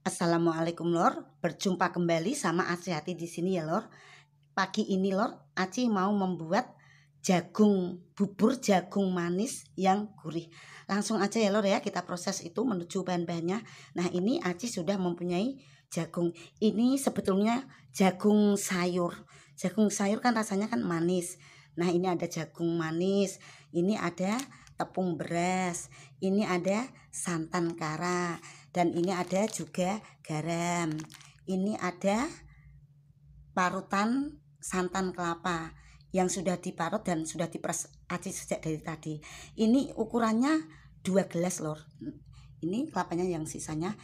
Assalamualaikum Lor, berjumpa kembali sama Aci Hati di sini ya Lor. Pagi ini Lor, Aci mau membuat jagung bubur jagung manis yang gurih. Langsung aja ya Lor ya, kita proses itu menuju bahan-bahannya. Nah, ini Aci sudah mempunyai jagung. Ini sebetulnya jagung sayur. Jagung sayur kan rasanya kan manis. Nah, ini ada jagung manis, ini ada tepung beras, ini ada santan kara dan ini ada juga garam ini ada parutan santan kelapa yang sudah diparut dan sudah diperas aci sejak dari tadi ini ukurannya dua gelas lor ini kelapanya yang sisanya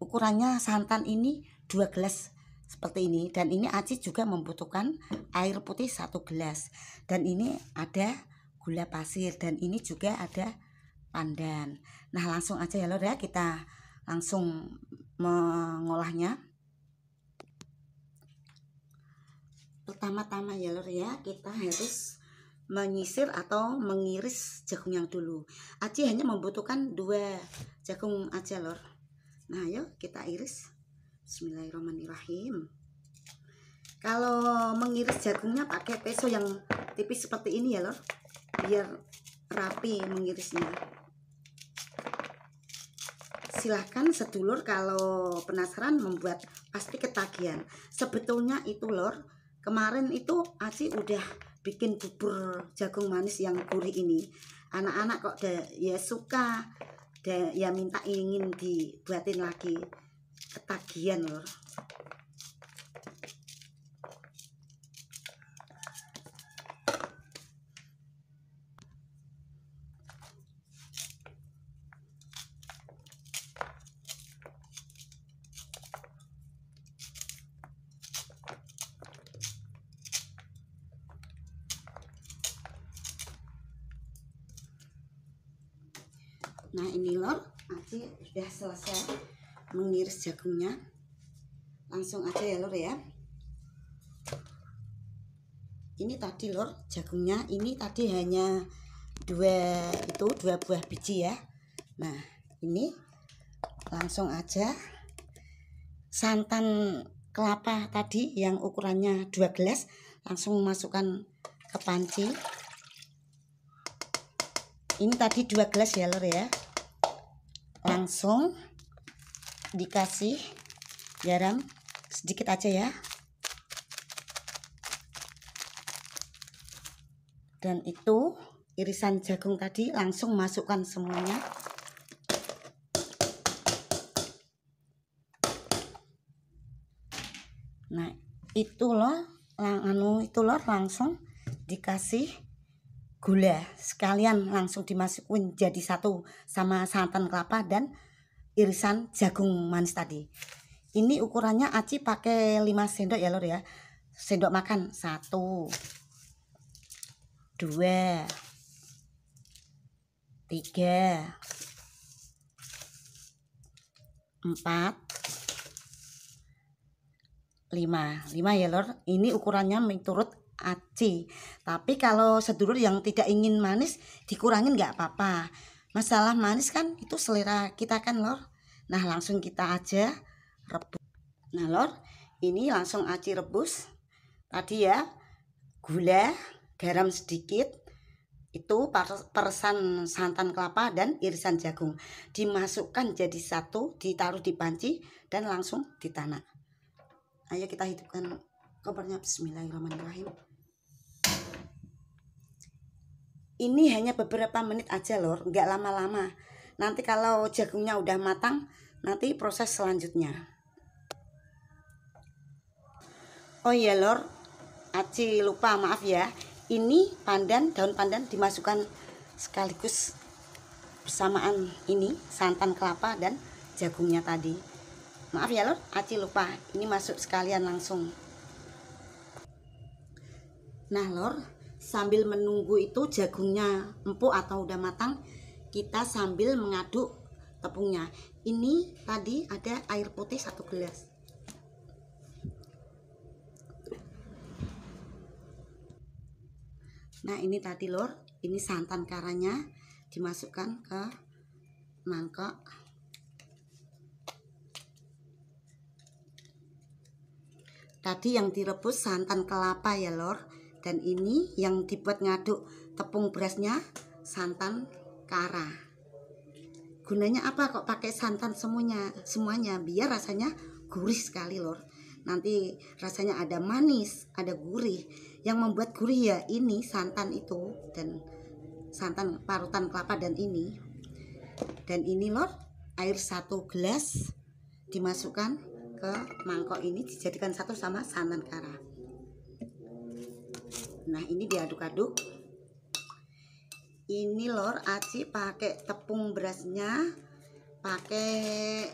ukurannya santan ini dua gelas seperti ini dan ini aci juga membutuhkan air putih satu gelas dan ini ada gula pasir dan ini juga ada pandan nah langsung aja ya lor ya kita langsung mengolahnya pertama-tama ya lor ya kita harus menyisir atau mengiris jagung yang dulu Aci hanya membutuhkan dua jagung aja lor nah yuk kita iris bismillahirrahmanirrahim kalau mengiris jagungnya pakai peso yang tipis seperti ini ya lor biar rapi mengirisnya silahkan sedulur kalau penasaran membuat pasti ketagihan sebetulnya itu lor kemarin itu Aci udah bikin bubur jagung manis yang gurih ini anak-anak kok da, ya suka da, ya minta ingin dibuatin lagi ketagihan lor nah ini lor nanti sudah selesai mengiris jagungnya langsung aja ya lor ya ini tadi lor jagungnya ini tadi hanya dua itu dua buah biji ya nah ini langsung aja santan kelapa tadi yang ukurannya dua gelas langsung masukkan ke panci ini tadi dua gelas ya lor ya langsung dikasih garam sedikit aja ya dan itu irisan jagung tadi langsung masukkan semuanya nah itu loh anu itu loh langsung dikasih gula sekalian langsung dimasukin jadi satu sama santan kelapa dan irisan jagung manis tadi ini ukurannya aci pakai 5 sendok ya lor ya sendok makan satu dua tiga empat lima lima ya lor ini ukurannya menurut aci. Tapi kalau sedulur yang tidak ingin manis dikurangin nggak apa-apa. Masalah manis kan itu selera kita kan lor. Nah langsung kita aja rebus. Nah lor, ini langsung aci rebus. Tadi ya gula, garam sedikit, itu persan santan kelapa dan irisan jagung dimasukkan jadi satu ditaruh di panci dan langsung ditanak ayo kita hidupkan kompornya bismillahirrahmanirrahim ini hanya beberapa menit aja lor nggak lama-lama nanti kalau jagungnya udah matang nanti proses selanjutnya oh iya lor Aci lupa maaf ya ini pandan daun pandan dimasukkan sekaligus bersamaan ini santan kelapa dan jagungnya tadi maaf ya lor Aci lupa ini masuk sekalian langsung nah lor sambil menunggu itu jagungnya empuk atau udah matang kita sambil mengaduk tepungnya ini tadi ada air putih satu gelas nah ini tadi lor ini santan karanya dimasukkan ke mangkok tadi yang direbus santan kelapa ya lor dan ini yang dibuat ngaduk tepung berasnya santan kara gunanya apa kok pakai santan semuanya semuanya biar rasanya gurih sekali lor nanti rasanya ada manis ada gurih yang membuat gurih ya ini santan itu dan santan parutan kelapa dan ini dan ini lor air satu gelas dimasukkan ke mangkok ini dijadikan satu sama santan kara nah ini diaduk-aduk ini lor aci pakai tepung berasnya pakai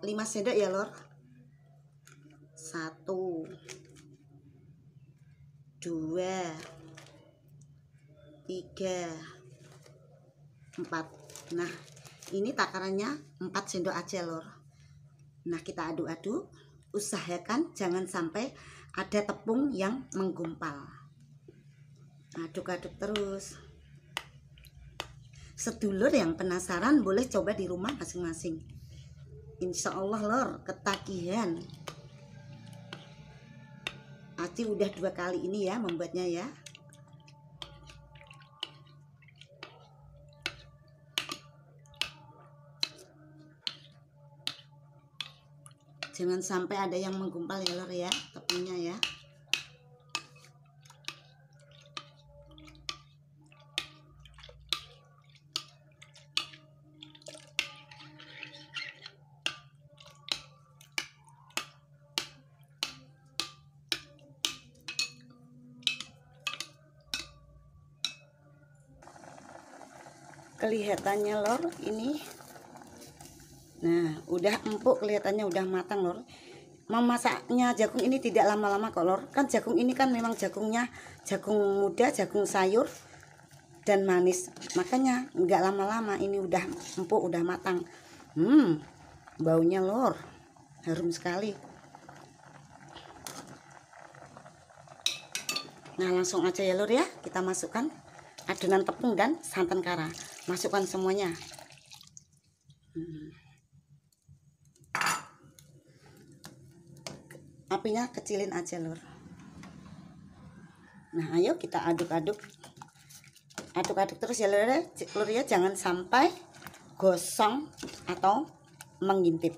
5 sendok ya lor 1 2 tiga empat nah ini takarannya 4 sendok aja lor nah kita aduk-aduk usahakan jangan sampai ada tepung yang menggumpal aduk-aduk terus sedulur yang penasaran boleh coba di rumah masing-masing Insya Allah lor ketagihan Aci udah dua kali ini ya membuatnya ya Jangan sampai ada yang menggumpal ya lor ya tepungnya ya kelihatannya lor ini nah udah empuk kelihatannya udah matang lor memasaknya jagung ini tidak lama-lama kok lor kan jagung ini kan memang jagungnya jagung muda jagung sayur dan manis makanya nggak lama-lama ini udah empuk udah matang hmm baunya lor harum sekali nah langsung aja ya lor ya kita masukkan adonan tepung dan santan kara masukkan semuanya hmm. apinya kecilin aja lur nah ayo kita aduk-aduk aduk-aduk terus ya lur ya lur ya jangan sampai gosong atau mengintip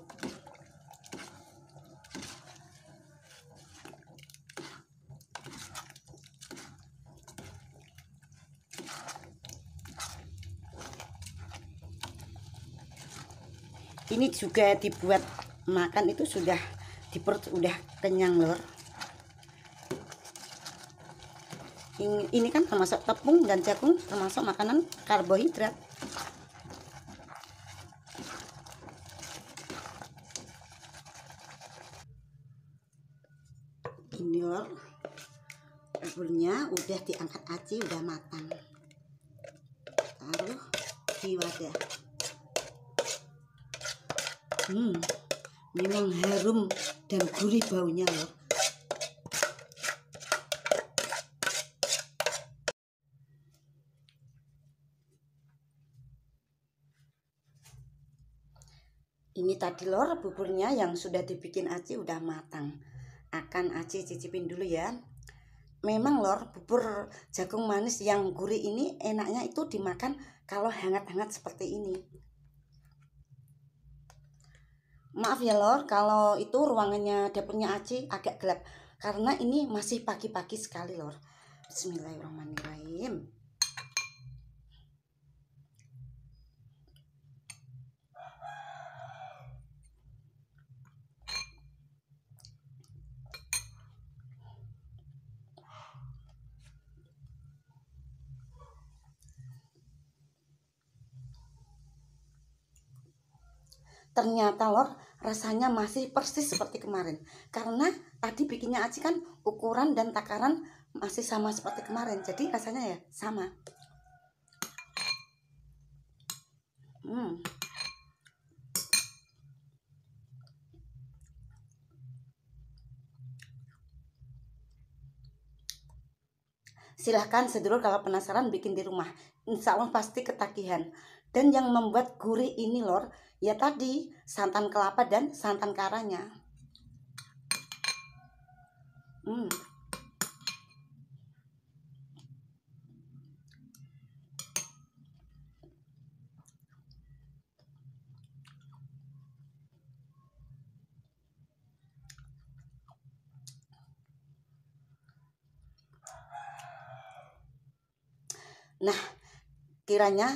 ini juga dibuat makan itu sudah di perut udah kenyang lor ini, ini kan termasuk tepung dan jagung termasuk makanan karbohidrat ini lor buburnya udah diangkat aci udah matang taruh di wadah hmm, memang harum dan gurih baunya loh ini tadi lor buburnya yang sudah dibikin aci udah matang akan aci cicipin dulu ya memang lor bubur jagung manis yang gurih ini enaknya itu dimakan kalau hangat-hangat seperti ini Maaf ya Lor, kalau itu ruangannya dapurnya Aci agak gelap karena ini masih pagi-pagi sekali Lor. Bismillahirrahmanirrahim. ternyata lor rasanya masih persis seperti kemarin karena tadi bikinnya aci kan ukuran dan takaran masih sama seperti kemarin jadi rasanya ya sama hmm Silahkan sedulur kalau penasaran bikin di rumah insya Allah pasti ketagihan dan yang membuat gurih ini lor ya tadi santan kelapa dan santan karanya hmm. Nah, kiranya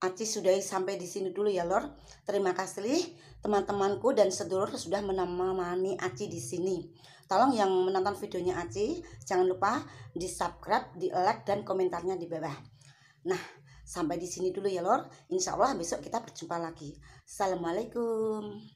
Aci sudah sampai di sini dulu ya Lor. Terima kasih teman-temanku dan sedulur sudah menemani Aci di sini. Tolong yang menonton videonya Aci, jangan lupa di subscribe, di like dan komentarnya di bawah. Nah, sampai di sini dulu ya Lor. Insya Allah besok kita berjumpa lagi. Assalamualaikum.